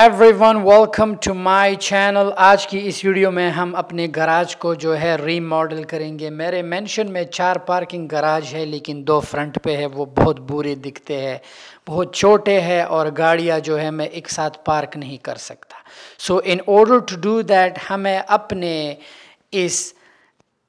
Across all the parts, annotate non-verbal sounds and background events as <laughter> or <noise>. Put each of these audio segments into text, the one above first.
everyone welcome to my channel आज की इस वीडियो में हम अपने गराज को जो है रीमॉडल करेंगे मेरे मेंशन में चार पार्किंग गराज है लेकिन दो फ्रंट पे है वो बहुत बुरे दिखते हैं बहुत छोटे हैं और गाड़ियाँ जो है मैं एक साथ पार्क नहीं कर सकता so in order to do that हमें अपने इस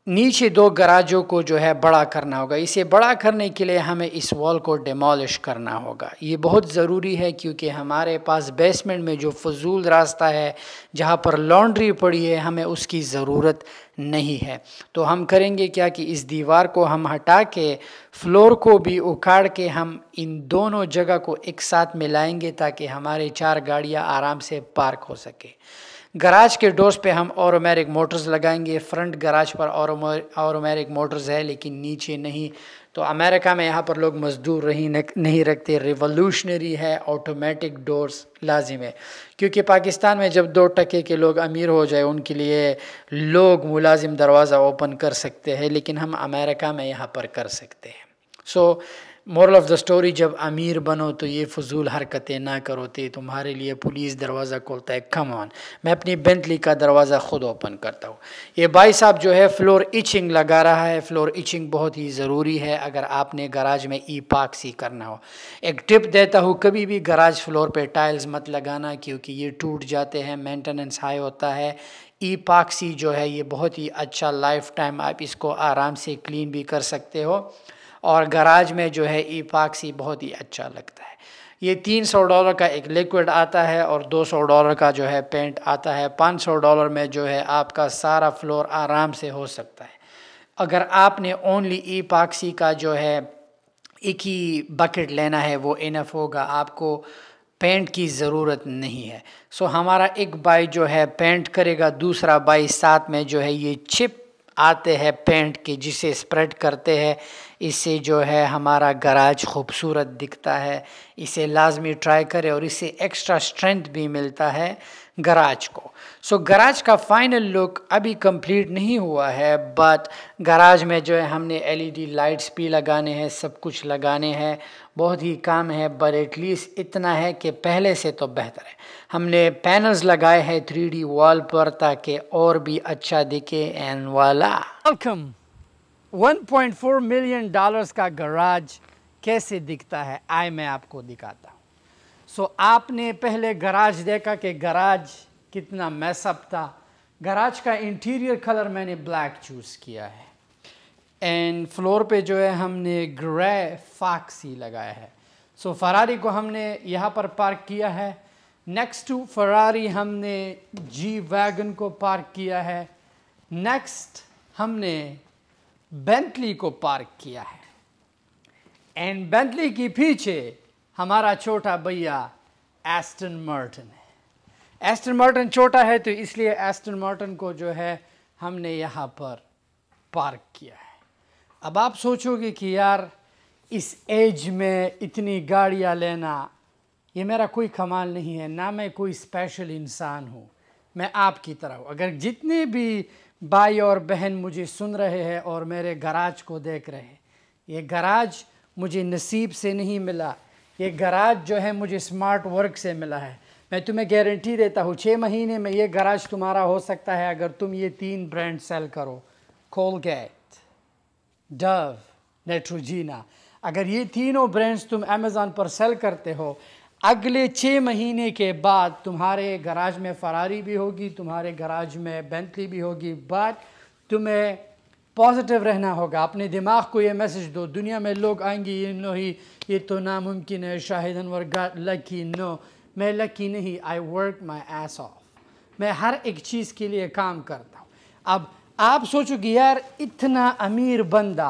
नीचे दो गराजों को जो है बड़ा करना होगा इसे बड़ा करने के लिए हमें इस वॉल को डिमोलिश करना होगा ये बहुत ज़रूरी है क्योंकि हमारे पास बेसमेंट में जो फजूल रास्ता है जहाँ पर लॉन्ड्री पड़ी है हमें उसकी ज़रूरत नहीं है तो हम करेंगे क्या कि इस दीवार को हम हटा के फ्लोर को भी उखाड़ के हम इन दोनों जगह को एक साथ मिलाएंगे ताकि हमारे चार गाड़ियाँ आराम से पार्क हो सके गराज के डोर्स पे हम ऑरोमेरिक मोटर्स लगाएंगे फ्रंट गराज पर और और अमेरिक मोटर्स है लेकिन नीचे नहीं तो अमेरिका में यहाँ पर लोग मजदूर नहीं नहीं रखते रिवोल्यूशनरी है ऑटोमेटिक डोर्स लाजिम है क्योंकि पाकिस्तान में जब दो टके के लोग अमीर हो जाए उनके लिए लोग मुलाजिम दरवाज़ा ओपन कर सकते हैं लेकिन हम अमेरिका में यहाँ पर कर सकते हैं so so, moral of the story जब अमीर बनो तो ये फजूल हरकतें ना करो ते तुम्हारे लिए पुलिस दरवाज़ा खोलता है कम ऑन मैं अपनी बेंतली का दरवाज़ा ख़ुद ओपन करता हूँ ये भाई साहब जो है फ्लोर इचिंग लगा रहा है फ्लोर इचिंग बहुत ही ज़रूरी है अगर आपने गराज में ई सी करना हो एक टिप देता हूँ कभी भी गराज फ्लोर पर टाइल्स मत लगाना क्योंकि ये टूट जाते हैं मैंटेनेंस हाई होता है ई पाक्सी जो है ये बहुत ही अच्छा लाइफ टाइम आप इसको आराम से क्लीन भी कर सकते हो और गराज में जो है ईपाक्सी बहुत ही अच्छा लगता है ये तीन सौ डॉलर का एक लिक्विड आता है और दो सौ डॉलर का जो है पेंट आता है पाँच सौ डॉलर में जो है आपका सारा फ्लोर आराम से हो सकता है अगर आपने ओनली ईपाक्सी का जो है एक ही बकेट लेना है वो इनफ होगा आपको पेंट की ज़रूरत नहीं है सो so, हमारा एक बाई जो है पेंट करेगा दूसरा बाई साथ में जो है ये चिप आते हैं पेंट के जिसे स्प्रेड करते हैं इससे जो है हमारा गराज खूबसूरत दिखता है इसे लाजमी ट्राई करें और इसे एक्स्ट्रा स्ट्रेंथ भी मिलता है गराज को सो so, गराज का फाइनल लुक अभी कंप्लीट नहीं हुआ है बट गराज में जो है हमने एलईडी e लाइट्स भी लगाने हैं सब कुछ लगाने हैं बहुत ही काम है बट एटलीस्ट इतना है कि पहले से तो बेहतर है हमने पैनल्स लगाए हैं थ्री वॉल पर ताकि और भी अच्छा दिखे एंड वाला वेलकम 1.4 मिलियन डॉलर्स का गराज कैसे दिखता है आए मैं आपको दिखाता हूँ सो so, आपने पहले गराज देखा कि गराज कितना मैसअप था गराज का इंटीरियर कलर मैंने ब्लैक चूज़ किया है एंड फ्लोर पे जो है हमने ग्रे फाक्सी लगाया है सो so, फरारी को हमने यहाँ पर पार्क किया है नेक्स्ट टू फरारी हमने जी वैगन को पार्क किया है नेक्स्ट हमने बेंटली को पार्क किया है एंड बेंटली के पीछे हमारा छोटा भैया एस्टन मार्टन है एस्टन मार्टन छोटा है तो इसलिए एस्टन मार्टन को जो है हमने यहाँ पर पार्क किया है अब आप सोचोगे कि यार इस एज में इतनी गाड़ियाँ लेना ये मेरा कोई कमाल नहीं है ना मैं कोई स्पेशल इंसान हूँ मैं आपकी तरह हूँ अगर जितने भी भाई और बहन मुझे सुन रहे हैं और मेरे गराज को देख रहे हैं ये गराज मुझे नसीब से नहीं मिला ये गराज जो है मुझे स्मार्ट वर्क से मिला है मैं तुम्हें गारंटी देता हूँ छः महीने में ये गराज तुम्हारा हो सकता है अगर तुम ये तीन ब्रांड सेल करो कोलगेट डव नेट्रोजीना अगर ये तीनों ब्रांड्स तुम अमेज़ॉन पर सेल करते हो अगले छः महीने के बाद तुम्हारे गराज में फरारी भी होगी तुम्हारे गराज में बेंतली भी होगी बट तुम्हें पॉजिटिव रहना होगा अपने दिमाग को ये मैसेज दो दुनिया में लोग आएंगे ये नो ही ये तो नामुमकिन है शाहिद अनवर लकी नो मैं लकी नहीं I work my ass off मैं हर एक चीज़ के लिए काम करता हूँ अब आप सोचोगे यार इतना अमीर बंदा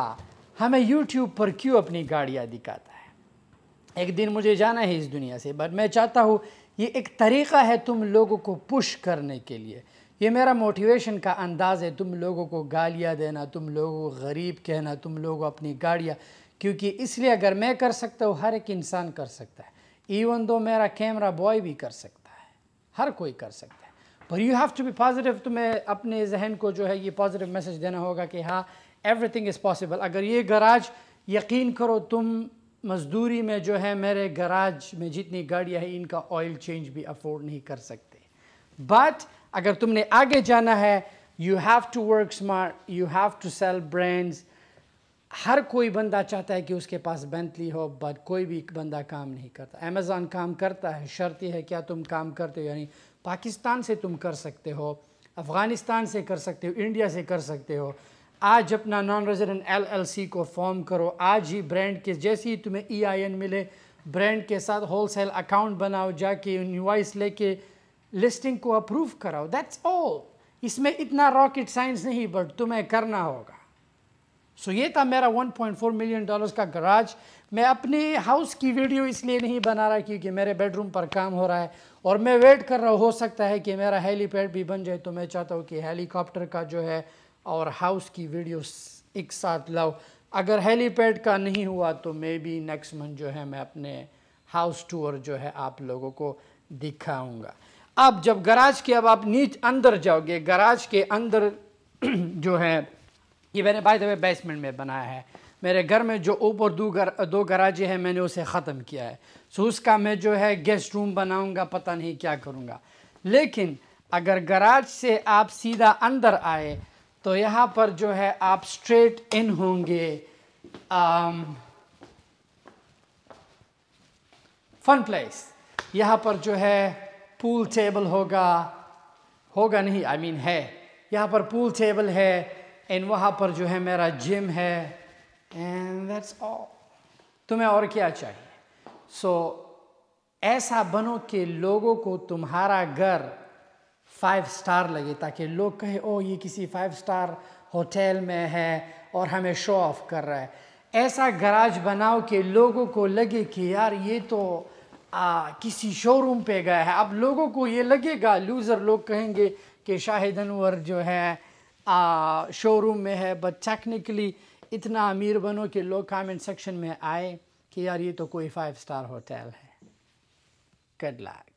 हमें यूट्यूब पर क्यों अपनी गाड़ियाँ दिखाता एक दिन मुझे जाना है इस दुनिया से बट मैं चाहता हूँ ये एक तरीक़ा है तुम लोगों को पुश करने के लिए ये मेरा मोटिवेशन का अंदाज़ है तुम लोगों को गालियाँ देना तुम लोगों को गरीब कहना तुम लोगों अपनी गाड़ियाँ क्योंकि इसलिए अगर मैं कर सकता हूँ हर एक इंसान कर सकता है इवन दो मेरा कैमरा बॉय भी कर सकता है हर कोई कर सकता है पर you have to be positive तुम्हें अपने जहन को जो है ये पॉजिटिव मैसेज देना होगा कि हाँ एवरीथिंग इज़ पॉसिबल अगर ये गराज यकीन करो तुम मजदूरी में जो है मेरे गराज में जितनी गाड़ियाँ हैं इनका ऑयल चेंज भी अफोर्ड नहीं कर सकते बट अगर तुमने आगे जाना है you have to work smart you have to sell brands हर कोई बंदा चाहता है कि उसके पास बैंतली हो बट कोई भी बंदा काम नहीं करता अमेज़ान काम करता है शर्त है क्या तुम काम करते हो यानी पाकिस्तान से तुम कर सकते हो अफ़गानिस्तान से कर सकते हो इंडिया से कर सकते हो आज अपना नॉन रेजिडेंट एलएलसी को फॉर्म करो आज ही ब्रांड के जैसे ही तुम्हें ईआईएन e मिले ब्रांड के साथ होलसेल अकाउंट बनाओ जाके इनवाइस लेके लिस्टिंग को अप्रूव कराओ दैट्स ऑल इसमें इतना रॉकेट साइंस नहीं बट तुम्हें करना होगा सो so, ये था मेरा 1.4 मिलियन डॉलर्स का गराज मैं अपने हाउस की वीडियो इसलिए नहीं बना रहा क्योंकि मेरे बेडरूम पर काम हो रहा है और मैं वेट कर रहा हूँ हो सकता है कि मेरा हेलीपैड भी बन जाए तो मैं चाहता हूँ कि हेलीकॉप्टर का जो है और हाउस की वीडियोस एक साथ लाओ अगर हेलीपैड का नहीं हुआ तो मे बी नेक्स्ट मंथ जो है मैं अपने हाउस टूर जो है आप लोगों को दिखाऊंगा अब जब गराज के अब आप नीच अंदर जाओगे गराज के अंदर <clears throat> जो है ये मैंने बाय द वे बेसमेंट में बनाया है मेरे घर में जो ऊपर दो गर, दो गराजे हैं मैंने उसे ख़त्म किया है सो उसका मैं जो है गेस्ट रूम बनाऊंगा पता नहीं क्या करूँगा लेकिन अगर गराज से आप सीधा अंदर आए तो यहाँ पर जो है आप स्ट्रेट इन होंगे फन um, प्लेस यहाँ पर जो है पूल टेबल होगा होगा नहीं आई I मीन mean है यहाँ पर पूल टेबल है एंड वहाँ पर जो है मेरा जिम है एंड दैट्स ऑल तुम्हें और क्या चाहिए सो so, ऐसा बनो कि लोगों को तुम्हारा घर फाइव स्टार लगे ताकि लोग कहें ओ ये किसी फाइव स्टार होटल में है और हमें शो ऑफ कर रहा है ऐसा गराज बनाओ कि लोगों को लगे कि यार ये तो आ, किसी शोरूम पे गया है अब लोगों को ये लगेगा लूज़र लोग कहेंगे कि शाहिद अनवर जो है आ, शोरूम में है बट टेक्निकली इतना अमीर बनो कि लोग कमेंट सेक्शन में आए कि यार ये तो कोई फाइव स्टार होटल है गुड लक